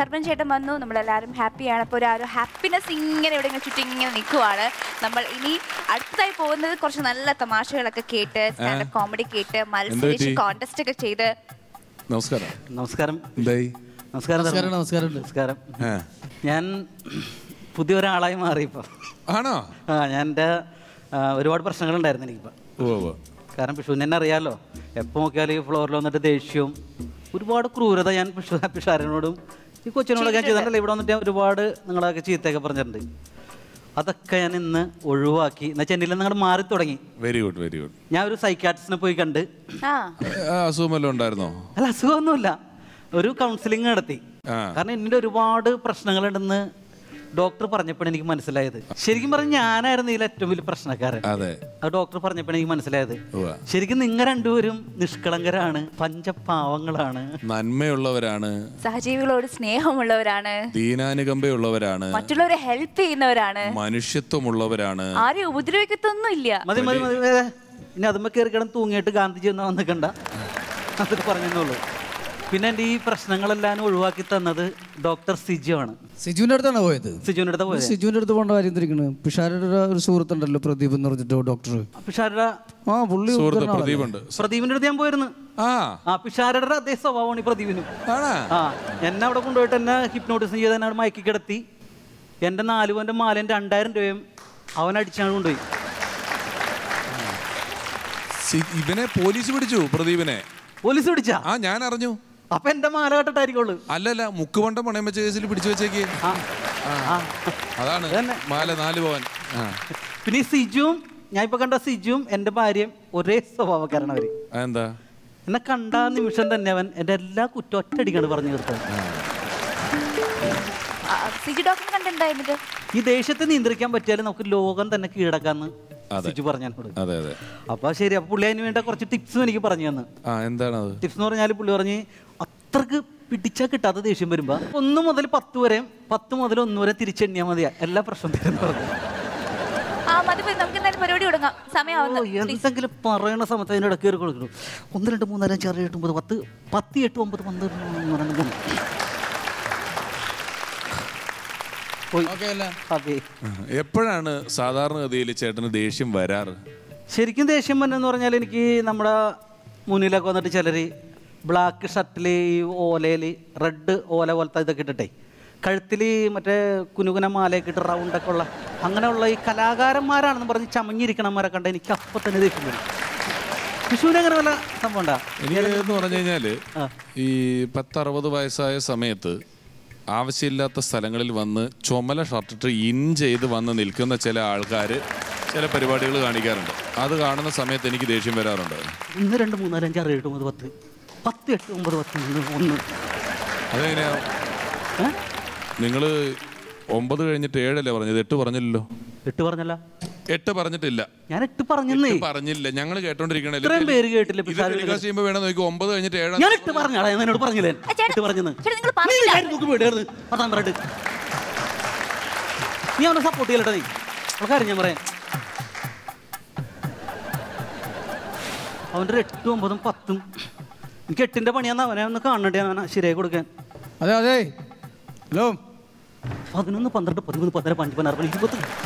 തർപ്പൻ ചേട്ടൻ വന്നു നമ്മളെല്ലാവരും ഹാപ്പിയാണ് അപ്പോൾ ഒരു ആ ഒരു ഹാപ്പിനെസ് ഇങ്ങനെ ഇങ്ങനെ ചുറ്റി ഇങ്ങനെ നിൽക്കുവാണ് നമ്മൾ ഇനി അടുത്തായി പോകുന്നത് കുറച്ച് നല്ല തമാശകളൊക്കെ കേട്ട് സ്റ്റാൻഡപ്പ് കോമഡി കേട്ട് മത്സരിച്ച് കോൺടെസ്റ്റ് ഒക്കെ ചെയ്ത് നമസ്കാരം നമസ്കാരം നമസ്കാരം നമസ്കാരം നമസ്കാരം ഞാൻ പുതിയ ഒരാളായി മാറിയപ്പോൾ ആണോ ആ ഞാൻ എൻ്റെ ഒരുപാട് പ്രശ്നങ്ങളുണ്ടായിരുന്നു എനിക്കിപ്പോ കാരണം പിഷു എന്നെ അറിയാലോ എപ്പോ നോക്കിയാലും ഈ ഫ്ലോറിൽ വന്നിട്ട് ദേഷ്യവും ഒരുപാട് ക്രൂരത ഞാൻ പിഷു പിഷാരനോടും ഈ കൊച്ചിനോടൊക്കെ ഞാൻ ചെയ്തിട്ടുണ്ടല്ലോ ഇവിടെ വന്നിട്ട് ഒരുപാട് നിങ്ങളൊക്കെ ചീത്തയൊക്കെ പറഞ്ഞിട്ടുണ്ട് അതൊക്കെ ഞാൻ ഇന്ന് ഒഴിവാക്കി എന്നാ ചെന്നില്ല നിങ്ങൾ മാറി തുടങ്ങി വെരി ഗുഡ് വെരി ഗുഡ് ഞാൻ ഒരു സൈക്കാട്രിസ്റ്റിനെ പോയി കണ്ട് അസുഖമല്ലോ ഉണ്ടായിരുന്നോ അല്ല അസുഖമൊന്നുമില്ല ഒരു കൗൺസിലിംഗ് നടത്തി കാരണം എന്നിൻ്റെ ഒരുപാട് പ്രശ്നങ്ങളുണ്ടെന്ന് ഡോക്ടർ പറഞ്ഞപ്പോഴാണ് എനിക്ക് മനസ്സിലായത് ശരിക്കും പറഞ്ഞ ഞാനായിരുന്നു ഇതിൽ ഏറ്റവും വലിയ പ്രശ്നക്കാരൻ അതെ ഡോക്ടർ പറഞ്ഞപ്പോഴാണ് എനിക്ക് മനസ്സിലായത് ശരിക്കും നിങ്ങൾ രണ്ടുപേരും നിഷ്കളങ്കരാണ് പഞ്ചപാവങ്ങളാണ് നന്മയുള്ളവരാണ് സഹജീവികളോട് സ്നേഹമുള്ളവരാണ് ദീനാനുകമ്പയുള്ളവരാണ് മറ്റുള്ളവരെ ഹെൽപ്പ് ചെയ്യുന്നവരാണ് മനുഷ്യത്വമുള്ളവരാണ് ആരെ ഉപദ്രവിക്കത്തൊന്നും ഇല്ല മതി മതി മതി ഇനി അതുമ്മ കയറി കിടന്ന് തൂങ്ങിയിട്ട് ഗാന്ധിജി ഒന്നും വന്നിക്കണ്ട അതൊക്കെ പറഞ്ഞെന്നുള്ളൂ പിന്നെ എൻ്റെ ഈ പ്രശ്നങ്ങളെല്ലാം ഒഴിവാക്കി തന്നത് ഡോക്ടർ സിജു ആണ് സിജുവിൻ്റെ അടുത്താണ് പോയത് സിജുവിൻ്റെ അടുത്ത് പോയത് സിജുവിൻ്റെ അടുത്ത് പോകേണ്ട കാര്യം തിരിക്കുന്നത് പിഷാരുടെ ഒരു സുഹൃത്തുണ്ടല്ലോ പ്രദീപ് എന്ന് പറഞ്ഞിട്ട് ഡോക്ടർ പിഷാരുടെ ആ പുള്ളി പ്രദീപിൻ്റെ അടുത്ത് ഞാൻ പോയിരുന്നു ആ പിഷാരയുടെ അതേ സ്വഭാവമാണ് ഈ പ്രദീപിന് ആ എന്നെ അവിടെ കൊണ്ടുപോയിട്ട് എന്നെ ഹിപ്നോട്ടിസം ചെയ്ത് എന്നെ മയക്കി കിടത്തി എൻ്റെ നാലുപൻ്റെ മാലയും രണ്ടായിരം രൂപയും അവൻ അടിച്ചാണ് കൊണ്ടുപോയി ഇവനെ പോലീസ് പിടിച്ചു പ്രദീപിനെ പോലീസ് പിടിച്ചാ ആ ഞാൻ അറിഞ്ഞു അപ്പൊ എന്റെ മാല അല്ലല്ല മുക്കുപണ്ടം പണയം വെച്ച കേസിൽ പിടിച്ചു വെച്ചേക്ക് അതാണ് മാല നാല് പവൻ പിന്നെ സിജുവും ഞാൻ ഇപ്പൊ കണ്ട സിജുവും എന്റെ ഭാര്യയും ഒരേ സ്വഭാവക്കാരാണ് അവര് എന്താ എന്നെ കണ്ട നിമിഷം തന്നെ അവൻ എന്റെ എല്ലാ കുറ്റം ഒറ്റടിക്കാണ് പറഞ്ഞു തീർത്തത് ഈ ദേഷ്യത്തെ നിയന്ത്രിക്കാൻ പറ്റിയാലും നമുക്ക് ലോകം തന്നെ കീഴടക്കാന്ന് സിജു പറഞ്ഞു അതെ അതെ അപ്പൊ ശരി അപ്പൊ പുള്ളി അതിന് വേണ്ട കുറച്ച് ടിപ്സും എനിക്ക് പറഞ്ഞു തന്നു എന്താണ് ടിപ്സ് എന്ന് പറഞ്ഞാൽ പുള്ളി പറഞ്ഞ് അത്രക്ക് പിടിച്ചാൽ കിട്ടാത്ത ദേഷ്യം വരുമ്പോ ഒന്ന് മുതൽ പത്ത് വരെ പത്ത് മുതൽ ഒന്ന് വരെ തിരിച്ചെണ്ണിയാ മതിയാ എല്ലാ പ്രശ്നം എന്തെങ്കിലും പറയണ സമയത്ത് അതിനിടയ്ക്ക് കൊടുക്കണം ഒന്ന് രണ്ട് മൂന്നാലും ചെറിയ എട്ട് ഒമ്പത് പത്ത് പത്ത് എട്ട് ഒമ്പത് പന്ത്രണ്ട് എപ്പോഴാണ് സാധാരണഗതിയിൽ ചേട്ടന് ദേഷ്യം വരാറ് ശരിക്കും ദേഷ്യം വന്നെന്ന് പറഞ്ഞാൽ എനിക്ക് നമ്മുടെ മുന്നിലൊക്കെ വന്നിട്ട് ചിലർ ബ്ലാക്ക് ഷർട്ടിൽ ഈ ഓലയിൽ റെഡ് ഓല പോലത്തെ ഇതൊക്കെ ഇട്ടിട്ടേ കഴുത്തിൽ മറ്റേ കുനുകുന മാലയൊക്കെ ഇട്ട് റൗണ്ടൊക്കെ ഉള്ള അങ്ങനെയുള്ള ഈ കലാകാരന്മാരാണെന്ന് പറഞ്ഞ് ചമഞ്ഞിരിക്കണമാരെ കണ്ട എനിക്ക് അപ്പം തന്നെ ദേഷ്യം വരും അങ്ങനെ വല്ല സംഭവം ഈ പത്തറുപത് വയസ്സായ സമയത്ത് ആവശ്യമില്ലാത്ത സ്ഥലങ്ങളിൽ വന്ന് ചുമല ഷർട്ടിട്ട് ഇൻ ചെയ്ത് വന്ന് നിൽക്കുന്ന ചില ആൾക്കാർ ചില പരിപാടികൾ കാണിക്കാറുണ്ട് അത് കാണുന്ന സമയത്ത് എനിക്ക് ദേഷ്യം വരാറുണ്ട് ഒന്ന് രണ്ട് മൂന്ന് അഞ്ച് ആറ് ഏഴ് ഒമ്പത് പത്ത് പത്ത് എട്ട് ഒമ്പത് പത്ത് ഒന്ന് അതെങ്ങനെയാ നിങ്ങൾ ഒമ്പത് കഴിഞ്ഞിട്ട് ഏഴല്ലേ പറഞ്ഞത് എട്ട് പറഞ്ഞല്ലോ എട്ട് പറഞ്ഞല്ലോ എട്ട് പറഞ്ഞിട്ടില്ല ഞാൻ എട്ട് പറഞ്ഞെന്നേ പറഞ്ഞില്ല ഞങ്ങൾ കേട്ടോണ്ടിരിക്കണേ കേട്ടില്ല വേണം നോക്കി കഴിഞ്ഞിട്ട് ഞാൻ എട്ട് എന്നോട് പറഞ്ഞില്ലേ എട്ട് നീ സപ്പോർട്ട് നീ ഞാൻ പറയാം അവൻ്റെ എട്ടും ഒമ്പതും പത്തും എനിക്ക് എട്ടിൻ്റെ പണിയാന്ന് അവനെ ഒന്ന് കാണണ്ടേ അവനെ ശരിയായി കൊടുക്കാൻ അതെ അതെ ഹലോ പതിനൊന്ന് പന്ത്രണ്ട് പതിമൂന്ന് പതിനാറ് പതിനഞ്ച് പതിനാറ് പത്ത്